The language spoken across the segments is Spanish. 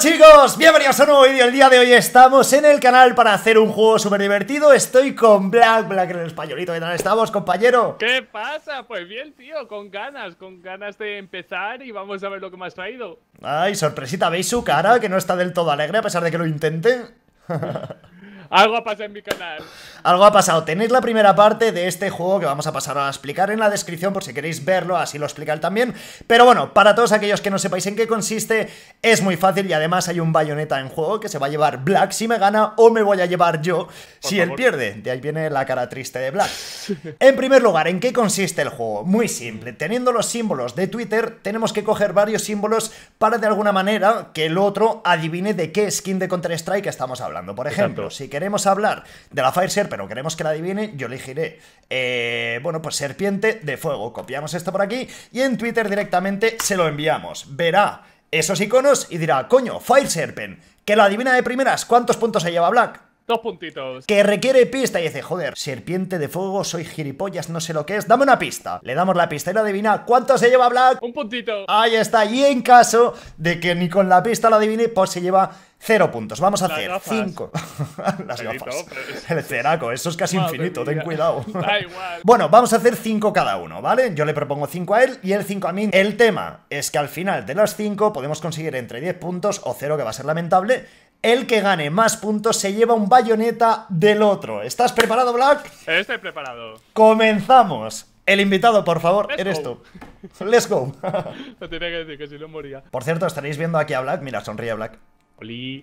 chicos, bienvenidos a un nuevo vídeo El día de hoy estamos en el canal para hacer un juego súper divertido Estoy con Black, Black el españolito, ¿qué estamos, compañero? ¿Qué pasa? Pues bien, tío, con ganas, con ganas de empezar y vamos a ver lo que me has traído Ay, sorpresita, ¿veis su cara? Que no está del todo alegre a pesar de que lo intente Algo ha pasado en mi canal. Algo ha pasado. Tenéis la primera parte de este juego que vamos a pasar a explicar en la descripción por si queréis verlo, así lo explica también. Pero bueno, para todos aquellos que no sepáis en qué consiste, es muy fácil y además hay un bayoneta en juego que se va a llevar Black si me gana o me voy a llevar yo si él pierde. De ahí viene la cara triste de Black. en primer lugar, ¿en qué consiste el juego? Muy simple. Teniendo los símbolos de Twitter, tenemos que coger varios símbolos para de alguna manera que el otro adivine de qué skin de Counter-Strike estamos hablando. Por ejemplo, si queréis queremos hablar de la Fire Serpent pero queremos que la adivine, yo elegiré, eh, bueno, pues serpiente de fuego. Copiamos esto por aquí y en Twitter directamente se lo enviamos. Verá esos iconos y dirá, coño, Fire Serpent, que la adivina de primeras. ¿Cuántos puntos se lleva Black? Dos puntitos. Que requiere pista y dice, joder, serpiente de fuego, soy gilipollas, no sé lo que es. Dame una pista. Le damos la pista y lo adivina. ¿Cuánto se lleva Black? Un puntito. Ahí está. Y en caso de que ni con la pista lo adivine, pues se lleva Cero puntos, vamos a hacer cinco. Las gafas. El ceraco, eso es casi infinito, ten cuidado. Da igual. Bueno, vamos a hacer cinco cada uno, ¿vale? Yo le propongo cinco a él y él cinco a mí. El tema es que al final de los cinco podemos conseguir entre 10 puntos o cero, que va a ser lamentable, el que gane más puntos se lleva un bayoneta del otro. ¿Estás preparado, Black? Estoy preparado. Comenzamos. El invitado, por favor, eres tú. Let's go. Lo tenía que decir, que si no moría. Por cierto, estaréis viendo aquí a Black. Mira, sonríe Black.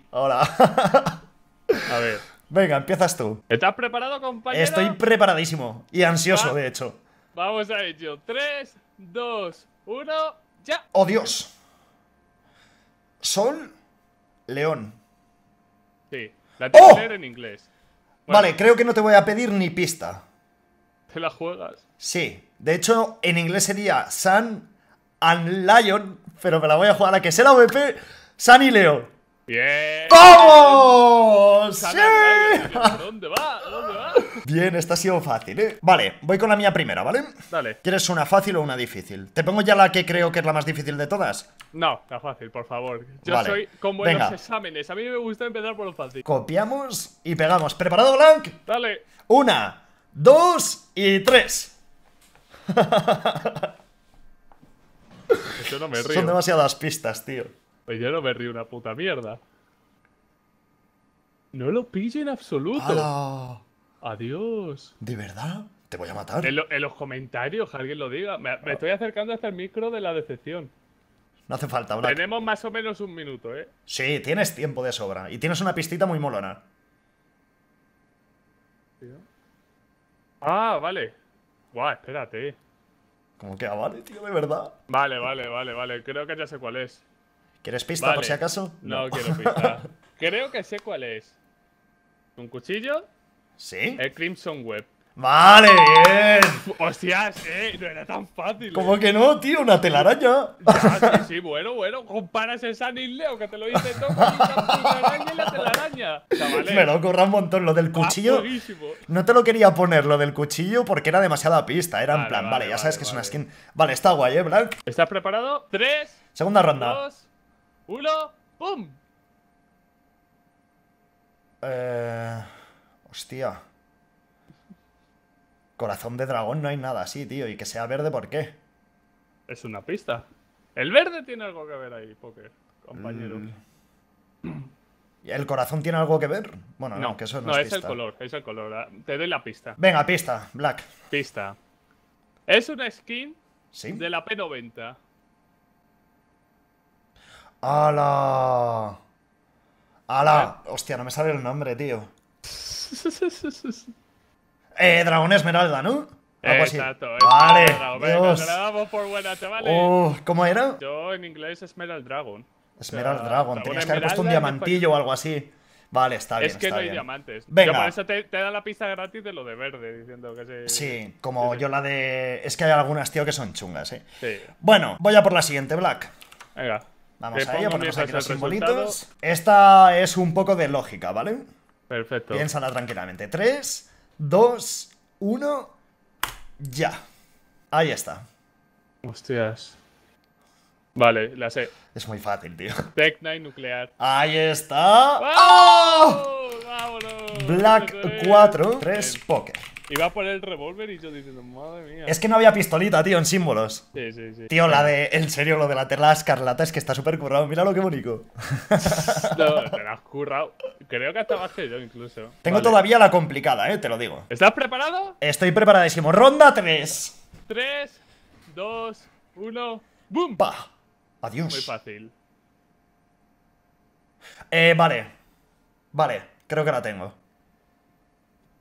Hola. a ver. Venga, empiezas tú. ¿Estás preparado, compañero? Estoy preparadísimo y ansioso, de hecho. Vamos a ello. Tres, dos, uno ya. ¡Oh, Dios! Sol, león. La tengo que ¡Oh! en inglés. vale, creo que no te voy a pedir ni pista. ¿Te la juegas? Sí. De hecho, en inglés sería San and Lion, pero me la voy a jugar a la que sea la VP, San y Leo. ¡Bien! ¡Vamos! ¡Sí! ¿Dónde va? ¿Dónde va? Bien, esta ha sido fácil, ¿eh? Vale, voy con la mía primera, ¿vale? Dale. ¿Quieres una fácil o una difícil? ¿Te pongo ya la que creo que es la más difícil de todas? No, la fácil, por favor. Yo soy con buenos exámenes. A mí me gusta empezar por lo fácil. Copiamos y pegamos. ¿Preparado, Blanc? Dale. Una, dos y tres. Yo no me río. Son demasiadas pistas, tío. Pues yo no me río una puta mierda. No lo pillo en absoluto. Adiós. ¿De verdad? Te voy a matar. En, los comentarios, alguien lo diga. Me, estoy acercando hasta el micro de la decepción. No hace falta, Black. Tenemos más o menos un minuto, ¿eh? Sí, tienes tiempo de sobra. Y tienes una pistita muy molona. Ah, vale. Guau, espérate. ¿Cómo que ah, vale, tío? De verdad. Vale, vale, vale, vale. Creo que ya sé cuál es. ¿Quieres pista por si acaso? no quiero pista. Creo que sé cuál es. ¿Un cuchillo? ¿Sí? El Crimson Web. Vale, bien. Hostias, eh, no era tan fácil. ¿Cómo eh? que no, tío? Una telaraña. sí, sí, bueno, bueno. Comparas el San Leo que te lo dice todo con la y la telaraña. Me lo corra un montón. Lo del cuchillo. No te lo quería poner, lo del cuchillo, porque era demasiada pista. Era en plan, vale, ya sabes que es una skin. Vale, está guay, ¿eh, Black? ¿Estás preparado? Tres. Segunda ronda. Dos, uno, ¡pum! Eh. Hostia. Corazón de dragón no hay nada así, tío. Y que sea verde, ¿por qué? Es una pista. El verde tiene algo que ver ahí, Poker, compañero. Mm. ¿El corazón tiene algo que ver? Bueno, no, que eso no, no es, el color, es el color. Ah, te doy la pista. Venga, pista, Black. Pista. Es una skin de la P90. ¡Hala! ¡Hala! Ah. Hostia, no me sale el nombre, tío. eh, dragón esmeralda, ¿no? Exacto, vale. Dios. por buena, vale. Oh, ¿Cómo era? Yo en inglés esmeral Dragon. Esmeralda Dragon, tenías que haber puesto un diamantillo o algo así. Vale, está bien. Es que no hay diamantes. Venga. te, da la pista gratis de lo de verde, diciendo que se... Sí, como yo la de. Es que hay algunas, tío, que son chungas, ¿eh? Sí. Bueno, voy a por la siguiente, Black. Venga. Vamos a ella, ponemos aquí los simbolitos. Esta es un poco de lógica, ¿vale? Perfecto. Piénsala tranquilamente. 3, 2, 1, ya. Ahí está. Hostias. Vale, la sé. Es muy fácil, tío. Tech y nuclear. Ahí está. ¡Oh! ¡Vámonos! Black 4, 3 Poker. Iba a poner el revólver y yo diciendo, madre mía. Es que no había pistolita, tío, en símbolos. Sí, sí, sí. Tío, la de, en serio, lo de la tela escarlata es que está súper currado. Mira lo que bonito. no, te la has currado. Creo que hasta a yo, incluso. Tengo todavía la complicada, eh, te lo digo. ¿Estás preparado? Estoy preparadísimo. Ronda 3. 3, 2, 1, ¡boom! Adiós. Muy fácil. Eh, vale. Vale, creo que la tengo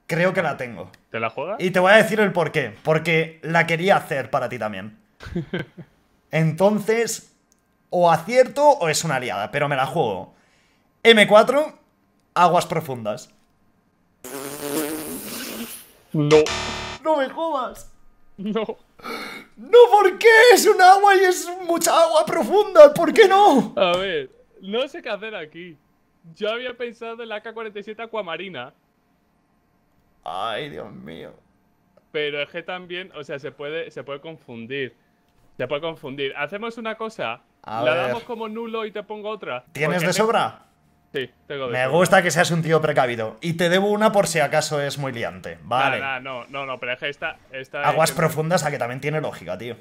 creo que la tengo. ¿Te la juegas? Y te voy a decir el por qué. Porque la quería hacer para ti también. Entonces, o acierto o es una aliada, pero me la juego. M4, aguas profundas. No. No me jodas. No. No, ¿por qué? Es un agua y es mucha agua profunda. ¿Por qué no? A ver, no sé qué hacer aquí. Yo había pensado en la k 47 acuamarina Ay, Dios mío. Pero es que también, o sea, se puede, se puede confundir. Se puede confundir. Hacemos una cosa, la damos como nulo y te pongo otra. ¿Tienes de sobra? Sí, tengo de Me gusta que seas un tío precavido. Y te debo una por si acaso es muy liante. Vale. no, no, no, pero es que esta. Aguas profundas a que también tiene lógica, tío.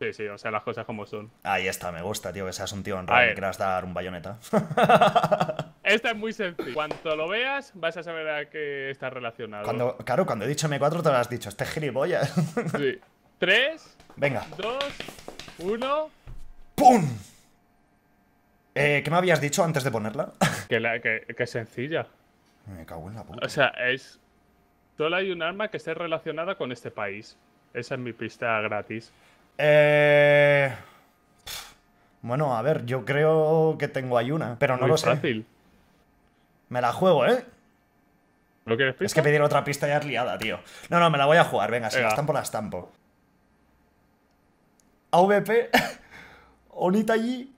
Sí, sí, o sea, las cosas como son. Ahí está, me gusta, tío, que seas un tío honrado y que quieras dar un bayoneta. Esta es muy sencilla. Cuando lo veas, vas a saber a qué está relacionado. Cuando, claro, cuando he dicho M4 te lo has dicho. Este gilipollas. Sí. Tres. Venga. Dos. Uno. ¡Pum! Eh, ¿Qué me habías dicho antes de ponerla? Que, la, sencilla. Me cago en la puta. O sea, es. Solo hay un arma que esté relacionada con este país. Esa es mi pista gratis. Eh. Bueno, a ver, yo creo que tengo hay una, pero no lo sé. Me la juego, ¿eh? Es que pedir otra pista ya es liada, tío. No, no, me la voy a jugar. Venga, si la estampo, la estampo. AVP. allí...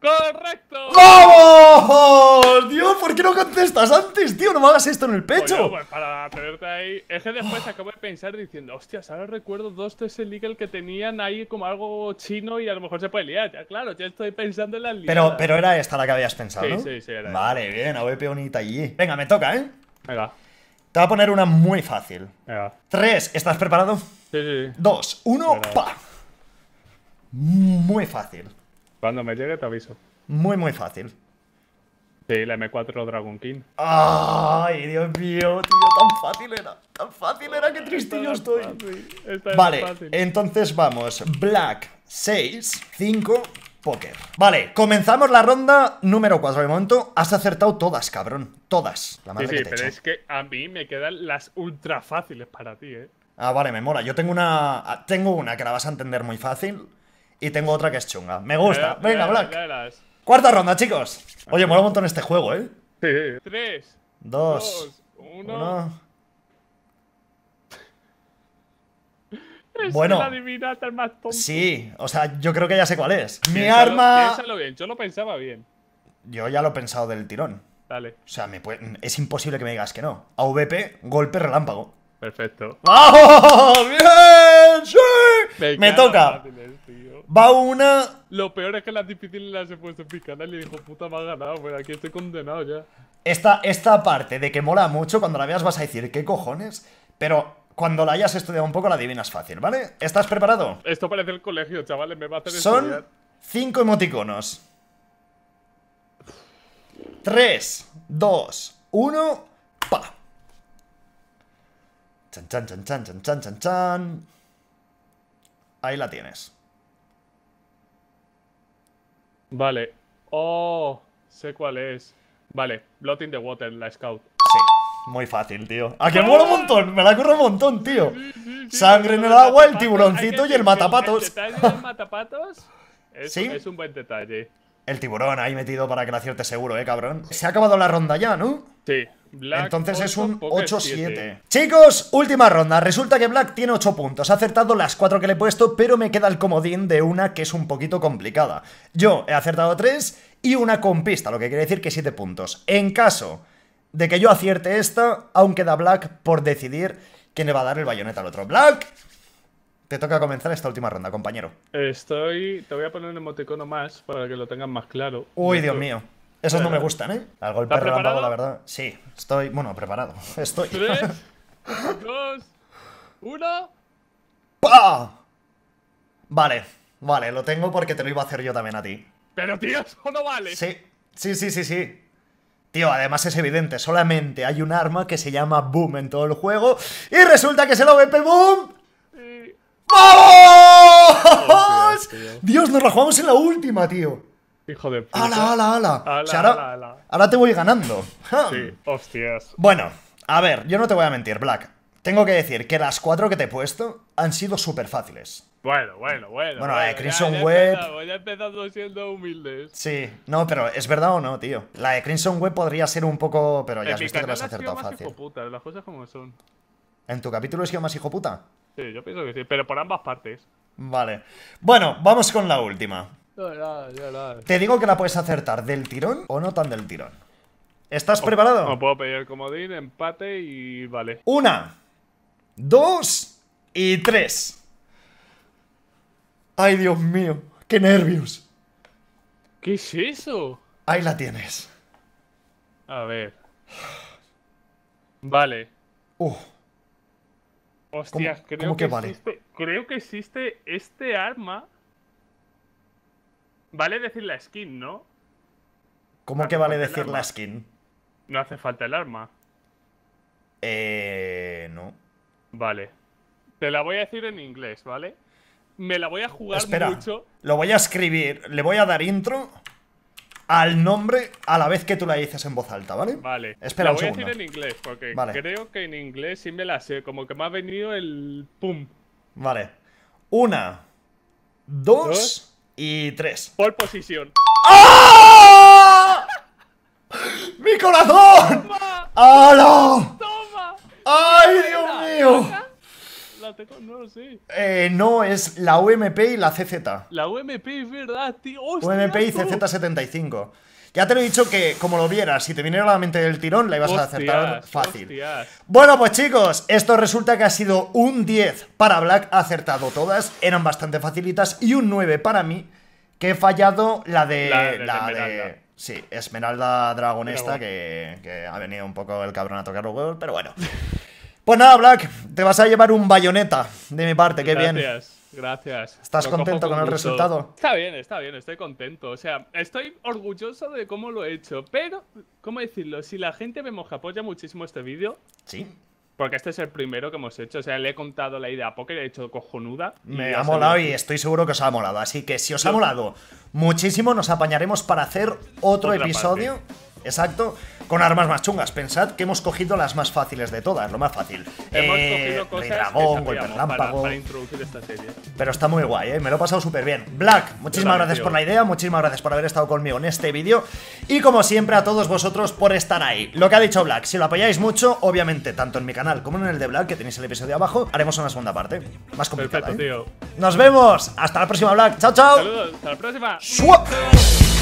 ¡Correcto! ¡Vamos! Dios, ¿por qué no contestas antes, tío? No me hagas esto en el pecho. Pues para tenerte ahí. Es que después ah. acabo de pensar diciendo, hostias, ahora recuerdo dos test legal que tenían ahí como algo chino y a lo mejor se puede liar. Ya, claro, ya estoy pensando en las Pero, pero era esta la que habías pensado, ¿no? Sí, sí, era. Vale, bien, AVP bonita allí. Venga, me toca, ¿eh? Venga. Te voy a poner una muy fácil. Venga. Tres, ¿estás preparado? Sí, sí. Dos, uno, pa. Muy fácil. Cuando me llegue te aviso. Muy, muy fácil. Sí, la M4 Dragon King. ¡Ay, Dios mío, tío! Tan fácil era. Tan fácil era que tristillo estoy. vale, entonces vamos. Black 6, 5, poker. Vale, comenzamos la ronda número 4. De momento has acertado todas, cabrón. Todas. sí, sí, pero es que a mí me quedan las ultra fáciles para ti, ¿eh? Ah, vale, me mola. Yo tengo una, tengo una que la vas a entender muy fácil. Y tengo otra que es chunga. Me gusta. Venga, Black. Cuarta ronda, chicos. Oye, mola un montón este juego, ¿eh? Sí. Tres. Dos. uno. bueno, sí, o sea, yo creo que ya sé cuál es. Mi arma. Piénsalo bien, yo lo pensaba bien. Yo ya lo he pensado del tirón. Dale. O sea, me es imposible que me digas que no. AVP, golpe relámpago. Perfecto. ¡Oh, ¡Bien! ¡Sí! me toca. Va una. Lo peor es que las difíciles las he puesto en canal y dijo, puta, me ha ganado, pues aquí estoy condenado ya. Esta, esta parte de que mola mucho, cuando la veas vas a decir, ¿qué cojones? Pero cuando la hayas estudiado un poco la adivinas fácil, ¿vale? ¿Estás preparado? Esto parece el colegio, chavales, me va a hacer Son cinco emoticonos. Tres, dos, uno pa. Chan, chan, chan, chan, chan, chan, chan. Ahí la tienes. Vale. Oh, sé cuál es. Vale, Blood in the Water, la Scout. Sí, muy fácil, tío. ¿A que ah. muero un montón? Me la curro un montón, tío. Sangre en el agua, el tiburoncito y el matapatos. El detalle matapatos es, es un buen detalle. El tiburón ahí metido para que la acierte seguro, eh, cabrón. Se ha acabado la ronda ya, ¿no? Sí, entonces es un 8-7. Chicos, última ronda. Resulta que Black tiene 8 puntos. Ha acertado las 4 que le he puesto, pero me queda el comodín de una que es un poquito complicada. Yo he acertado 3 y una con pista, lo que quiere decir que 7 puntos. En caso de que yo acierte esta, aún queda Black por decidir quién le va a dar el bayoneta al otro. Black, te toca comenzar esta última ronda, compañero. Estoy. Te voy a poner un emoticono más para que lo tengan más claro. Uy, Dios mío. Esos no me gustan, ¿eh? Al golpe preparado? la verdad. Sí, estoy, bueno, preparado. Estoy. Tres, dos, uno. ¡Pa! Vale, vale, lo tengo porque te lo iba a hacer yo también a ti. Pero tío, eso no vale. Sí, sí, sí, sí, sí. Tío, además es evidente, solamente hay un arma que se llama Boom en todo el juego y resulta que se lo ve Boom. ¡Vamos! Dios, Dios, nos la jugamos en la última, tío hijo de puta. ¡Hala, hala, hala! ahora, te voy ganando. Sí, hostias. Bueno, a ver, yo no te voy a mentir, Black. Tengo que decir que las cuatro que te he puesto han sido súper fáciles. Bueno, bueno, bueno. Bueno, la de Crimson ya Web. ya empezando siendo humildes. Sí, no, pero ¿es verdad o no, tío? La de Crimson Web podría ser un poco. Pero ya has visto que lo has acertado fácil. puta, las cosas como son. ¿En tu capítulo es que más hijo puta? Sí, yo pienso que sí, pero por ambas partes. Vale. Bueno, vamos con la última. Te digo que la puedes acertar del tirón o no tan del tirón. ¿Estás preparado? No puedo pedir el comodín, empate y vale. Una, dos y tres. Ay, Dios mío, qué nervios. ¿Qué es eso? Ahí la tienes. A ver. Vale. Uh. Hostia, creo, que, vale? creo que existe este arma Vale decir la skin, ¿no? ¿Cómo que vale decir la skin? No hace falta el arma. Eh. No. Vale. Te la voy a decir en inglés, ¿vale? Me la voy a jugar Espera, mucho. Lo voy a escribir. Le voy a dar intro al nombre a la vez que tú la dices en voz alta, ¿vale? Vale. Espera, voy a decir en inglés, porque creo que en inglés sí me la sé. Como que me ha venido el pum. Vale. Una, dos y tres. Por posición. ¡Ah! ¡Mi corazón! ¡Hala! ¡Toma! ¡Ay, Dios mío! No eh, no, es la UMP y la CZ. La UMP es verdad, tío. UMP y CZ75. Ya te lo he dicho que, como lo vieras, si te viniera a la mente del tirón, la ibas a acertar fácil. Bueno, pues chicos, esto resulta que ha sido un 10 para Black, ha acertado todas, eran bastante facilitas, y un 9 para mí, que he fallado la de... La, de, sí, Esmeralda Dragon que, que, ha venido un poco el cabrón a tocar los huevos, pero bueno. Pues nada, Black, te vas a llevar un bayoneta de mi parte, qué bien. Gracias. gracias. ¿Estás contento con, el resultado? Está bien, está bien, estoy contento. O sea, estoy orgulloso de cómo lo he hecho, pero, ¿cómo decirlo? Si la gente me moja, apoya muchísimo este vídeo. Sí. Porque este es el primero que hemos hecho. O sea, le he contado la idea a Poker, le he hecho cojonuda. Me ha molado y estoy seguro que os ha molado. Así que si os ha molado muchísimo, nos apañaremos para hacer otro episodio. Exacto, con armas más chungas. Pensad que hemos cogido las más fáciles de todas, lo más fácil. Hemos eh, cogido cosas dragón, golpe Para, Pero está muy guay, eh. me lo he pasado súper bien. Black, muchísimas gracias por la idea, muchísimas gracias por haber estado conmigo en este vídeo. Y como siempre, a todos vosotros por estar ahí. Lo que ha dicho Black, si lo apoyáis mucho, obviamente, tanto en mi canal como en el de Black, que tenéis el episodio abajo, haremos una segunda parte. Más complicada. ¿eh? Nos vemos. Hasta la próxima, Black. Chao, chao. Saludos. Hasta la próxima.